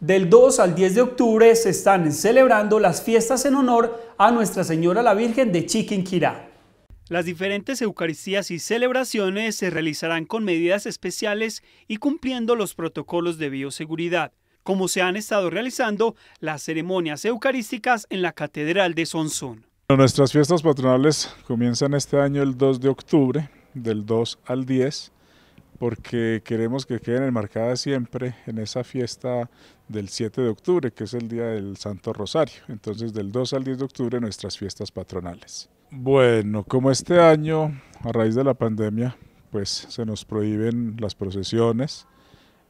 Del 2 al 10 de octubre se están celebrando las fiestas en honor a Nuestra Señora la Virgen de Chiquinquirá. Las diferentes Eucaristías y celebraciones se realizarán con medidas especiales y cumpliendo los protocolos de bioseguridad, como se han estado realizando las ceremonias eucarísticas en la Catedral de Sonsón. Nuestras fiestas patronales comienzan este año el 2 de octubre, del 2 al 10, porque queremos que queden enmarcadas siempre en esa fiesta del 7 de octubre, que es el día del Santo Rosario. Entonces, del 2 al 10 de octubre, nuestras fiestas patronales. Bueno, como este año, a raíz de la pandemia, pues se nos prohíben las procesiones.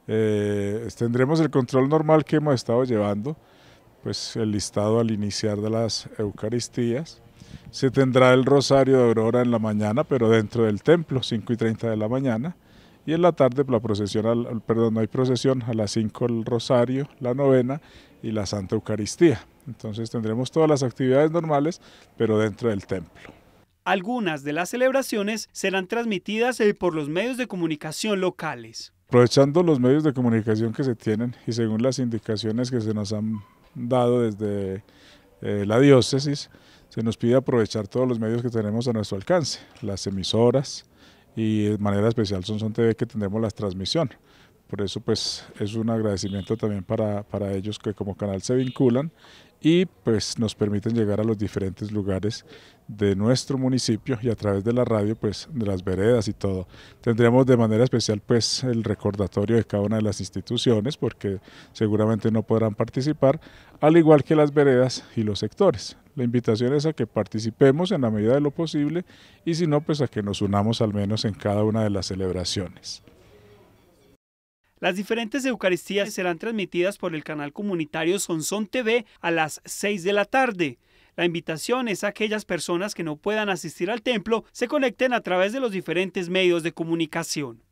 Eh, tendremos el control normal que hemos estado llevando, pues el listado al iniciar de las Eucaristías. Se tendrá el Rosario de Aurora en la mañana, pero dentro del templo, 5 y 30 de la mañana y en la tarde pues, la procesión, al, perdón, no hay procesión, a las 5 el rosario, la novena y la Santa Eucaristía. Entonces tendremos todas las actividades normales, pero dentro del templo. Algunas de las celebraciones serán transmitidas eh, por los medios de comunicación locales. Aprovechando los medios de comunicación que se tienen y según las indicaciones que se nos han dado desde eh, la diócesis, se nos pide aprovechar todos los medios que tenemos a nuestro alcance, las emisoras, y de manera especial son TV que tendremos las transmisión. Por eso pues es un agradecimiento también para, ellos que como canal se vinculan y pues nos permiten llegar a los diferentes lugares de nuestro municipio y a través de la radio pues de las veredas y todo. Tendremos de manera especial pues el recordatorio de cada una de las instituciones porque seguramente no podrán participar, al igual que las veredas y los sectores. La invitación es a que participemos en la medida de lo posible y si no, pues a que nos unamos al menos en cada una de las celebraciones. Las diferentes Eucaristías serán transmitidas por el canal comunitario Sonson TV a las 6 de la tarde. La invitación es a aquellas personas que no puedan asistir al templo se conecten a través de los diferentes medios de comunicación.